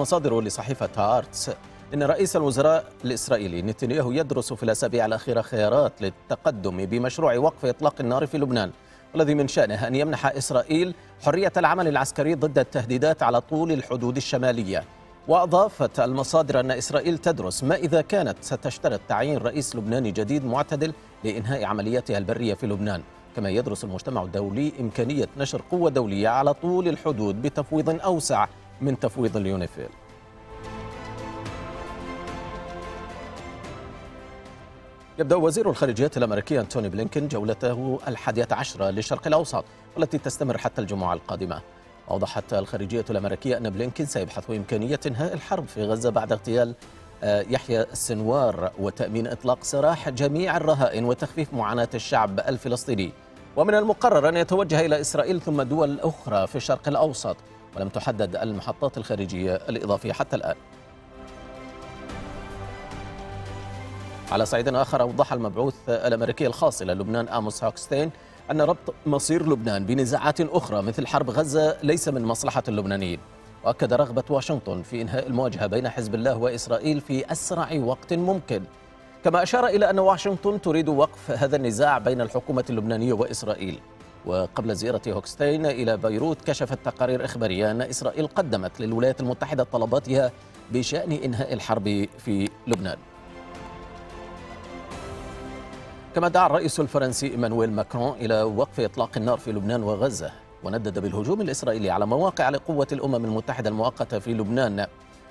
مصادر لصحيفة هارتس إن رئيس الوزراء الإسرائيلي نتنياهو يدرس في الأسابيع الأخيرة خيارات للتقدم بمشروع وقف إطلاق النار في لبنان والذي من شأنه أن يمنح إسرائيل حرية العمل العسكري ضد التهديدات على طول الحدود الشمالية وأضافت المصادر أن إسرائيل تدرس ما إذا كانت ستشترط تعيين رئيس لبناني جديد معتدل لإنهاء عملياتها البرية في لبنان كما يدرس المجتمع الدولي إمكانية نشر قوة دولية على طول الحدود بتفويض أوسع من تفويض اليونيفيل يبدأ وزير الخارجية الأمريكي أنتوني بلينكين جولته الحادية عشرة للشرق الأوسط والتي تستمر حتى الجمعة القادمة أوضحت الخارجية الأمريكية أن بلينكين سيبحث إمكانية إنهاء الحرب في غزة بعد اغتيال آه، يحيى السنوار وتأمين إطلاق سراح جميع الرهائن وتخفيف معاناة الشعب الفلسطيني ومن المقرر أن يتوجه إلى إسرائيل ثم دول أخرى في الشرق الأوسط ولم تحدد المحطات الخارجية الإضافية حتى الآن على صعيد آخر أوضح المبعوث الأمريكي الخاص إلى لبنان آموس هوكستين أن ربط مصير لبنان بنزاعات أخرى مثل حرب غزة ليس من مصلحة اللبنانيين وأكد رغبة واشنطن في إنهاء المواجهة بين حزب الله وإسرائيل في أسرع وقت ممكن كما أشار إلى أن واشنطن تريد وقف هذا النزاع بين الحكومة اللبنانية وإسرائيل وقبل زيارة هوكستين إلى بيروت كشفت تقارير إخبارية أن إسرائيل قدمت للولايات المتحدة طلباتها بشأن إنهاء الحرب في لبنان كما دعا الرئيس الفرنسي إيمانويل ماكرون إلى وقف إطلاق النار في لبنان وغزة وندد بالهجوم الإسرائيلي على مواقع لقوة الأمم المتحدة المؤقتة في لبنان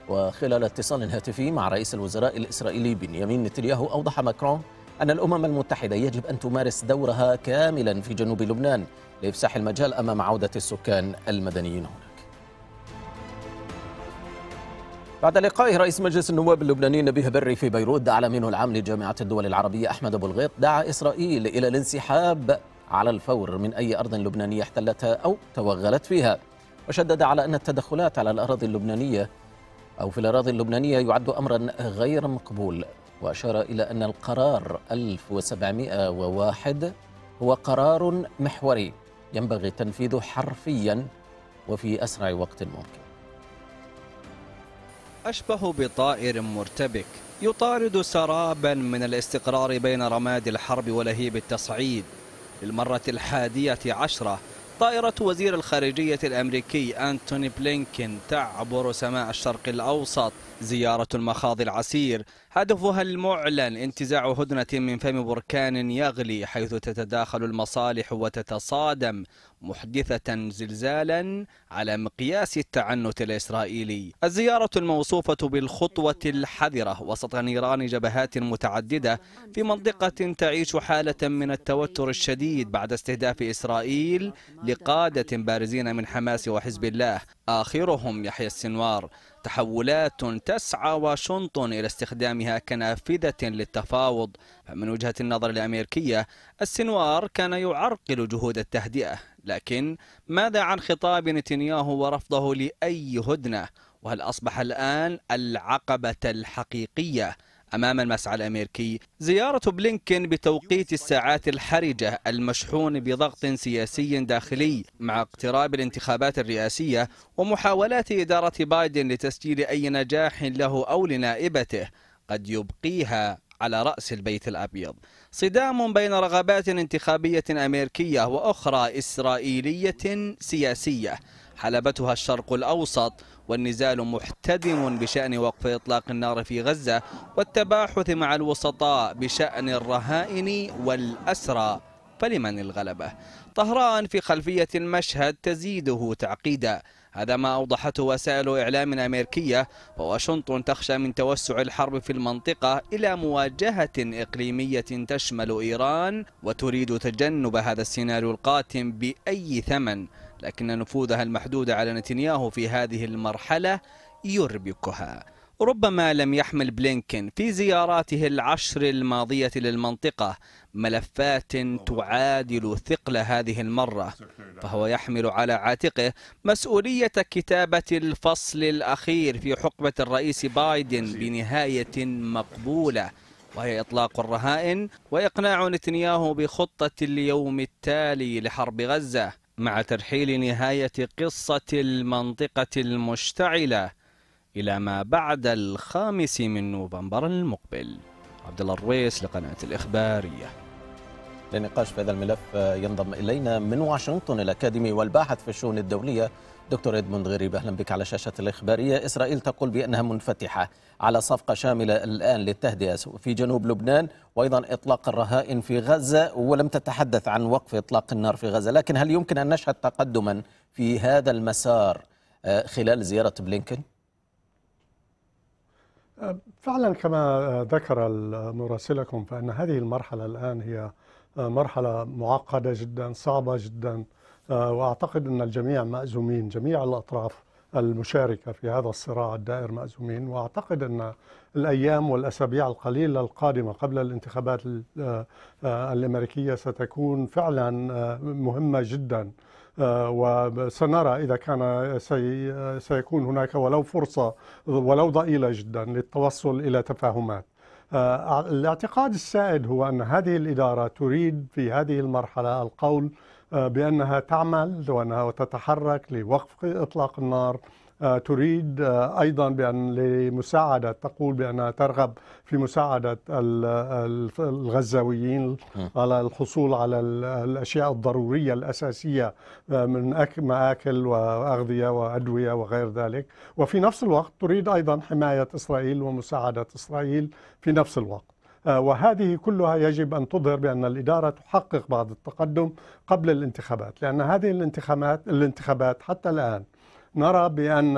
وخلال اتصال هاتفي مع رئيس الوزراء الإسرائيلي بنيامين نتنياهو أوضح ماكرون أن الأمم المتحدة يجب أن تمارس دورها كاملا في جنوب لبنان لإفساح المجال أمام عودة السكان المدنيين هناك بعد لقائه رئيس مجلس النواب اللبناني نبيه بري في بيروت دعا منه العام لجامعه الدول العربيه احمد ابو الغيط دعا اسرائيل الى الانسحاب على الفور من اي ارض لبنانيه احتلتها او توغلت فيها وشدد على ان التدخلات على الاراضي اللبنانيه او في الاراضي اللبنانيه يعد امرا غير مقبول وأشار إلى أن القرار 1701 هو قرار محوري ينبغي تنفيذه حرفيا وفي أسرع وقت ممكن أشبه بطائر مرتبك يطارد سرابا من الاستقرار بين رماد الحرب ولهيب التصعيد للمرة الحادية عشرة طائرة وزير الخارجية الأمريكي أنتوني بلينكين تعبر سماء الشرق الأوسط زيارة المخاض العسير هدفها المعلن انتزاع هدنة من فم بركان يغلي حيث تتداخل المصالح وتتصادم محدثة زلزالا على مقياس التعنت الإسرائيلي الزيارة الموصوفة بالخطوة الحذرة وسط نيران جبهات متعددة في منطقة تعيش حالة من التوتر الشديد بعد استهداف إسرائيل لقادة بارزين من حماس وحزب الله آخرهم يحيى السنوار تحولات تسعى واشنطن إلى استخدامها كنافذة للتفاوض فمن وجهة النظر الأمريكية السنوار كان يعرقل جهود التهدئة لكن ماذا عن خطاب نتنياهو ورفضه لأي هدنة وهل أصبح الآن العقبة الحقيقية أمام المسعى الأمريكي زيارة بلينكين بتوقيت الساعات الحرجة المشحون بضغط سياسي داخلي مع اقتراب الانتخابات الرئاسية ومحاولات إدارة بايدن لتسجيل أي نجاح له أو لنائبته قد يبقيها على رأس البيت الأبيض صدام بين رغبات انتخابية أمريكية وأخرى إسرائيلية سياسية حلبتها الشرق الأوسط والنزال محتدم بشأن وقف إطلاق النار في غزة والتباحث مع الوسطاء بشأن الرهائن والأسرى فلمن الغلبة طهران في خلفية المشهد تزيده تعقيدا هذا ما أوضحته وسائل إعلام أمريكية وواشنطن تخشى من توسع الحرب في المنطقة إلى مواجهة إقليمية تشمل إيران وتريد تجنب هذا السيناريو القاتم بأي ثمن لكن نفوذها المحدود على نتنياهو في هذه المرحلة يربكها ربما لم يحمل بلينكن في زياراته العشر الماضية للمنطقة ملفات تعادل ثقل هذه المرة فهو يحمل على عاتقه مسؤولية كتابة الفصل الأخير في حقبة الرئيس بايدن بنهاية مقبولة وهي إطلاق الرهائن وإقناع نتنياهو بخطة اليوم التالي لحرب غزة مع ترحيل نهاية قصة المنطقة المشتعلة إلى ما بعد الخامس من نوفمبر المقبل عبد الله الرويس لقناة الإخبارية للنقاش في هذا الملف آه، ينضم إلينا من واشنطن الأكاديمي والباحث في الشؤون الدولية دكتور إدموند غريب أهلا بك على شاشة الإخبارية إسرائيل تقول بأنها منفتحة على صفقة شاملة الآن للتهدئة في جنوب لبنان وأيضا إطلاق الرهائن في غزة ولم تتحدث عن وقف إطلاق النار في غزة لكن هل يمكن أن نشهد تقدما في هذا المسار آه، خلال زيارة بلينكن؟ آه، فعلا كما ذكر مراسلكم فان هذه المرحله الان هي آه، مرحلة معقدة جدا صعبة جدا آه، وأعتقد أن الجميع مأزومين جميع الأطراف المشاركة في هذا الصراع الدائر مأزومين وأعتقد أن الأيام والأسابيع القليلة القادمة قبل الانتخابات آه، الأمريكية ستكون فعلا مهمة جدا وسنرى إذا كان سيكون هناك ولو فرصة ولو ضئيلة جدا للتوصل إلى تفاهمات آه، الاعتقاد السائد هو أن هذه الإدارة تريد في هذه المرحلة القول آه، بأنها تعمل وأنها تتحرك لوقف إطلاق النار آه، تريد آه، ايضا بان لمساعده تقول بانها ترغب في مساعده الغزاويين على الحصول على الاشياء الضروريه الاساسيه آه، من ماكل واغذيه وادويه وغير ذلك وفي نفس الوقت تريد ايضا حمايه اسرائيل ومساعده اسرائيل في نفس الوقت وهذه كلها يجب أن تظهر بأن الإدارة تحقق بعض التقدم قبل الانتخابات لأن هذه الانتخابات الانتخابات حتى الآن نرى بأن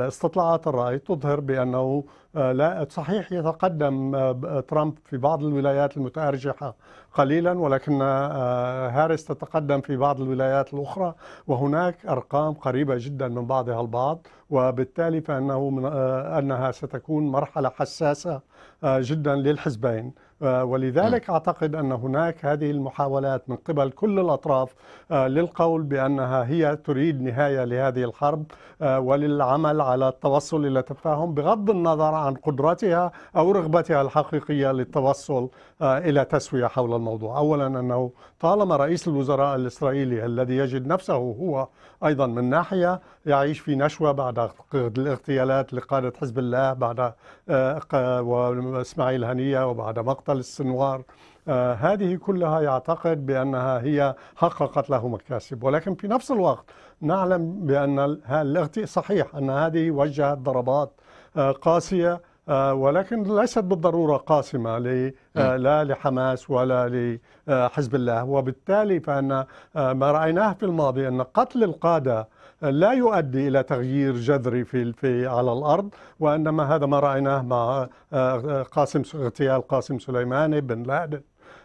استطلاعات الرأي تظهر بأنه آه، لا صحيح يتقدم آه، آه، ترامب في بعض الولايات المتأرجحة قليلا ولكن هاريس تتقدم في بعض الولايات الأخرى وهناك أرقام قريبة جدا من بعضها البعض وبالتالي فأنه من أنها ستكون مرحلة حساسة جدا للحزبين ولذلك نعم. أعتقد أن هناك هذه المحاولات من قبل كل الأطراف للقول بأنها هي تريد نهاية لهذه الحرب وللعمل على التوصل إلى تفاهم بغض النظر عن قدرتها أو رغبتها الحقيقية للتوصل آه، إلى تسوية حول الموضوع أولا أنه طالما رئيس الوزراء الإسرائيلي الذي يجد نفسه هو أيضا من ناحية يعيش في نشوة بعد الاغتيالات لقادة حزب الله بعد آه، وإسماعيل هنية وبعد مقتل السنوار آه، هذه كلها يعتقد بأنها هي حققت له مكاسب ولكن في نفس الوقت نعلم بأن صحيح أن هذه وجهت ضربات آه، قاسية آه، ولكن ليست بالضرورة قاسمة آه، لا لحماس ولا لحزب الله وبالتالي فأن ما رأيناه في الماضي أن قتل القادة لا يؤدي الى تغيير جذري في في على الارض وانما هذا ما رايناه مع قاسم اغتيال قاسم سليماني بن لادن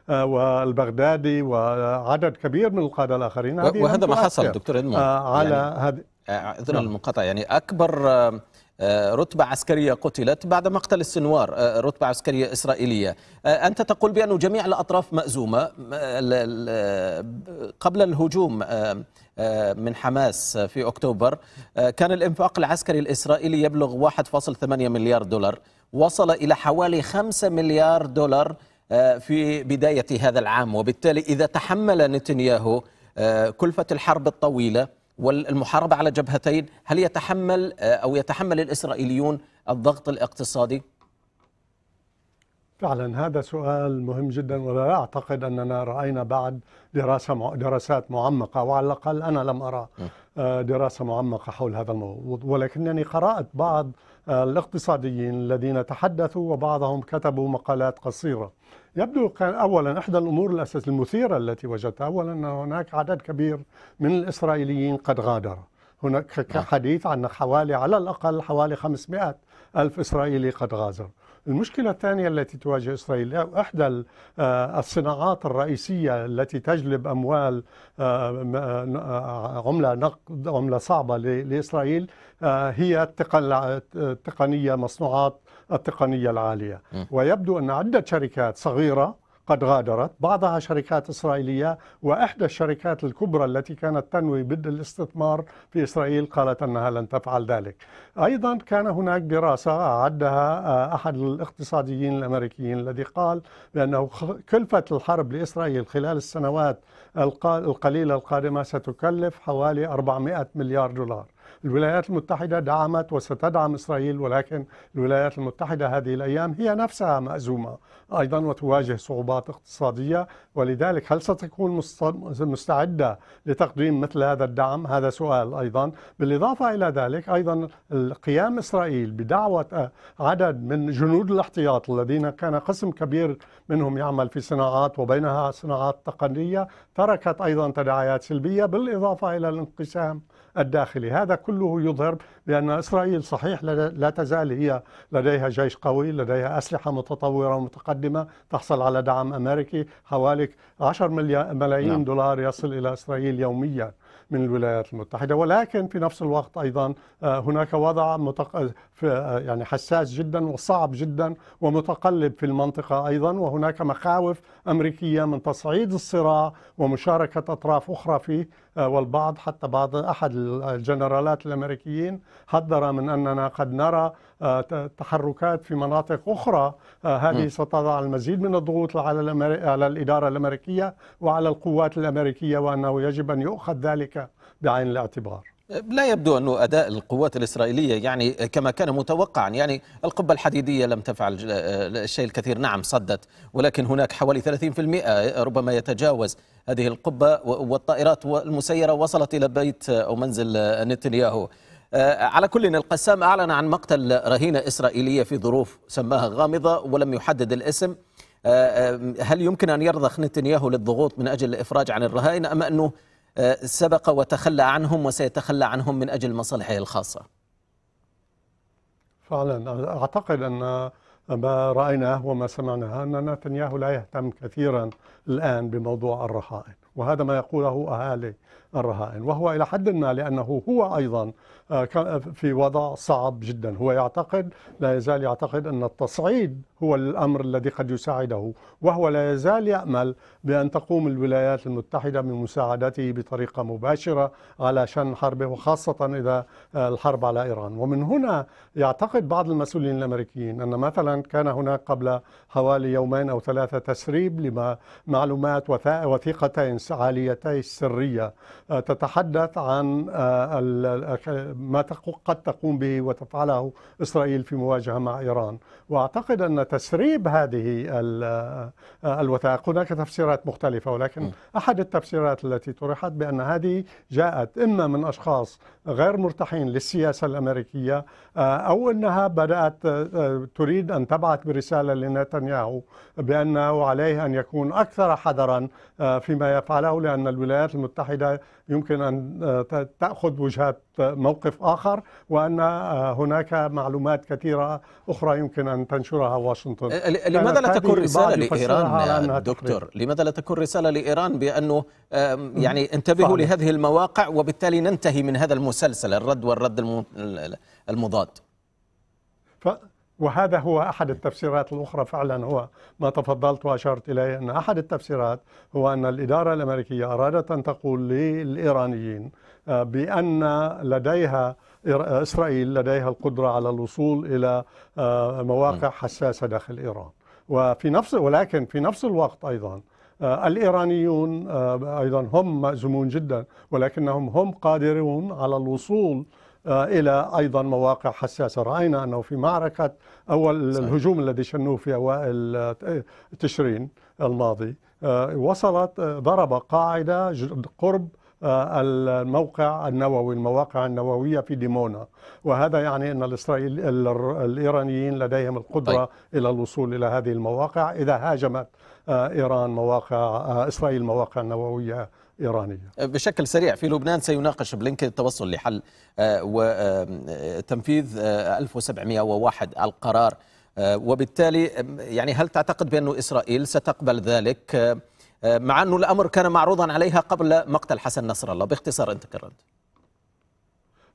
والبغدادي وعدد كبير من القاده الاخرين وهذا ما حصل دكتور على يعني هذه اذن نعم. المقاطعه يعني اكبر آه، رتبة عسكرية قتلت بعد مقتل السنوار آه، رتبة عسكرية إسرائيلية آه، أنت تقول بأن جميع الأطراف مأزومة قبل الهجوم من حماس في أكتوبر كان الإنفاق العسكري الإسرائيلي يبلغ 1.8 مليار دولار وصل إلى حوالي 5 مليار دولار في بداية هذا العام وبالتالي إذا تحمل نتنياهو كلفة الحرب الطويلة والمحاربة على جبهتين هل يتحمل آه، أو يتحمل الإسرائيليون الضغط الاقتصادي؟ فعلا هذا سؤال مهم جدا ولا أعتقد أننا رأينا بعد دراسة دراسات معمقة وعلى الأقل أنا لم أرى آه، دراسة معمقة حول هذا الموضوع ولكنني قرأت بعض آه، الاقتصاديين الذين تحدثوا وبعضهم كتبوا مقالات قصيرة يبدو كان اولا احدى الامور الاساس المثيره التي وجدتها اولا ان هناك عدد كبير من الاسرائيليين قد غادر هناك نعم. حديث عن حوالي على الاقل حوالي 500 الف اسرائيلي قد غادر المشكله الثانيه التي تواجه اسرائيل احدى آه، الصناعات الرئيسيه التي تجلب اموال آه، آه، عمله نقد عمله صعبه لاسرائيل هي التقنيه مصنوعات التقنية العالية م. ويبدو أن عدة شركات صغيرة قد غادرت بعضها شركات إسرائيلية وإحدى الشركات الكبرى التي كانت تنوي بدء الاستثمار في إسرائيل قالت أنها لن تفعل ذلك أيضا كان هناك دراسة عدها آه، أحد الاقتصاديين الأمريكيين الذي قال بأنه كلفة الحرب لإسرائيل خلال السنوات القليلة القادمة ستكلف حوالي 400 مليار دولار الولايات المتحدة دعمت وستدعم إسرائيل ولكن الولايات المتحدة هذه الأيام هي نفسها مأزومة أيضا وتواجه صعوبات اقتصادية ولذلك هل ستكون مستعدة لتقديم مثل هذا الدعم هذا سؤال أيضا بالإضافة إلى ذلك أيضا قيام إسرائيل بدعوة عدد من جنود الاحتياط الذين كان قسم كبير منهم يعمل في صناعات وبينها صناعات تقنية تركت أيضا تداعيات سلبية بالإضافة إلى الانقسام الداخلي هذا كله يظهر بأن إسرائيل صحيح لا تزال هي لديها جيش قوي لديها أسلحة متطورة ومتقدمة تحصل على دعم أمريكي حوالي 10 ملايين نعم. دولار يصل إلى إسرائيل يومياً من الولايات المتحدة ولكن في نفس الوقت أيضا آه، هناك وضع متق... آه، آه، يعني حساس جدا وصعب جدا ومتقلب في المنطقة أيضا وهناك مخاوف أمريكية من تصعيد الصراع ومشاركة أطراف أخرى فيه آه، والبعض حتى بعض أحد الجنرالات الأمريكيين حذر من أننا قد نرى آه، تحركات في مناطق أخرى آه، هذه ستضع المزيد من الضغوط على, على الإدارة الأمريكية وعلى القوات الأمريكية وأنه يجب أن يؤخذ ذلك بعين الاعتبار لا يبدو أن أداء القوات الإسرائيلية يعني كما كان متوقعا يعني القبة الحديدية لم تفعل الشيء آه، الكثير نعم صدت ولكن هناك حوالي 30% ربما يتجاوز هذه القبة والطائرات المسيرة وصلت إلى بيت أو منزل نتنياهو آه، على كل القسام أعلن عن مقتل رهينة إسرائيلية في ظروف سماها غامضة ولم يحدد الاسم آه، هل يمكن أن يرضخ نتنياهو للضغوط من أجل الإفراج عن الرهائن أم أنه سبق وتخلى عنهم وسيتخلى عنهم من أجل مصالحه الخاصة فعلا أعتقد أن ما رأيناه وما سمعناه أن نتنياهو لا يهتم كثيرا الآن بموضوع الرهائن وهذا ما يقوله أهالي الرهائن وهو إلى حد ما لأنه هو أيضا آه، آه، في وضع صعب جدا هو يعتقد لا يزال يعتقد أن التصعيد هو الأمر الذي قد يساعده وهو لا يزال يأمل بأن تقوم الولايات المتحدة بمساعدته بطريقة مباشرة على شن حربه وخاصة إذا آه، الحرب على إيران ومن هنا يعتقد بعض المسؤولين الأمريكيين أن مثلا كان هناك قبل حوالي يومين أو ثلاثة تسريب لما معلومات وثيقتين الفعاليتي السرية آه، تتحدث عن آه، آه، ما قد تقوم به وتفعله إسرائيل في مواجهة مع إيران وأعتقد أن تسريب هذه الوثائق هناك تفسيرات مختلفة ولكن أحد التفسيرات التي طرحت بأن هذه جاءت إما من أشخاص غير مرتاحين للسياسة الأمريكية آه، أو أنها بدأت آه، آه، تريد أن تبعث برسالة لنتنياهو بأنه عليه أن يكون أكثر حذرا فيما يفعله لأن الولايات المتحدة يمكن أن آه، تأخذ وجهات آه، موقف آخر وأن آه، هناك معلومات كثيرة أخرى يمكن أن تنشرها واشنطن لماذا لا تكون رسالة لإيران دكتور لماذا لا تكون رسالة لإيران بأنه يعني انتبهوا فعلا. لهذه المواقع وبالتالي ننتهي من هذا المسلسل الرد والرد المضاد وهذا هو أحد التفسيرات الأخرى فعلا هو ما تفضلت وأشرت إليه أن أحد التفسيرات هو أن الإدارة الأمريكية أرادت أن تقول للإيرانيين آه، بأن لديها آه، إسرائيل لديها القدرة على الوصول إلى آه، مواقع نعم. حساسة داخل إيران وفي نفس ولكن في نفس الوقت أيضا الإيرانيون أيضا هم مأزومون جدا ولكنهم هم قادرون على الوصول آه، إلى أيضا مواقع حساسة رأينا أنه في معركة أول صحيح. الهجوم الذي شنوه في أوائل تشرين الماضي آه، وصلت آه، ضرب قاعدة قرب الموقع النووي المواقع النووية في ديمونا وهذا يعني أن الإسرائيل الإيرانيين لديهم القدرة طيب. إلى الوصول إلى هذه المواقع إذا هاجمت إيران مواقع إسرائيل مواقع نووية إيرانية بشكل سريع في لبنان سيناقش بلينكن التوصل لحل آه، وتنفيذ آه، 1701 آه، القرار وبالتالي يعني هل تعتقد بأن إسرائيل ستقبل ذلك مع أنه الأمر كان معروضا عليها قبل مقتل حسن نصر الله باختصار أنت كررت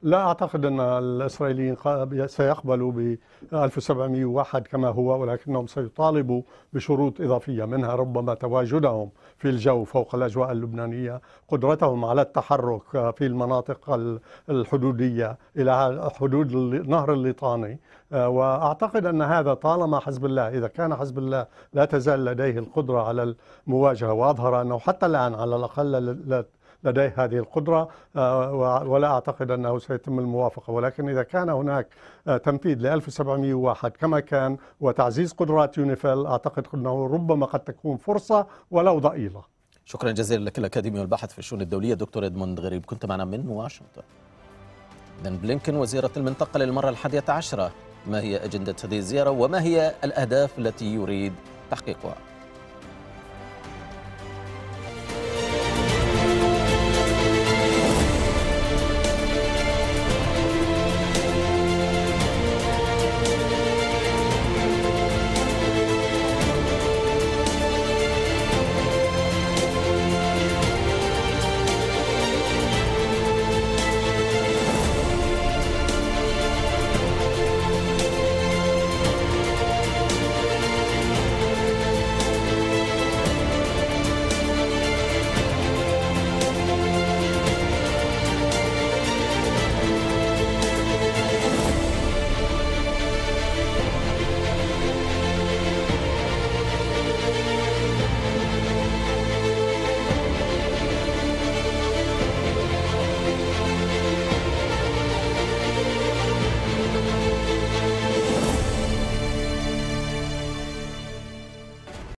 لا أعتقد أن الإسرائيليين سيقبلوا ب 1701 كما هو ولكنهم سيطالبوا بشروط إضافية منها ربما تواجدهم في الجو فوق الأجواء اللبنانية قدرتهم على التحرك في المناطق الحدودية إلى حدود نهر الليطاني آه، وأعتقد أن هذا طالما حزب الله إذا كان حزب الله لا تزال لديه القدرة على المواجهة وأظهر أنه حتى الآن على الأقل لديه هذه القدرة آه، ولا أعتقد أنه سيتم الموافقة ولكن إذا كان هناك آه، تنفيذ ل 1701 كما كان وتعزيز قدرات يونيفيل أعتقد أنه ربما قد تكون فرصة ولو ضئيلة شكرا جزيلا لك الأكاديمي والباحث في الشؤون الدولية دكتور إدموند غريب كنت معنا من واشنطن إذن بلينكن وزيرة المنطقة للمرة الحادية عشرة ما هي أجندة هذه الزيارة وما هي الأهداف التي يريد تحقيقها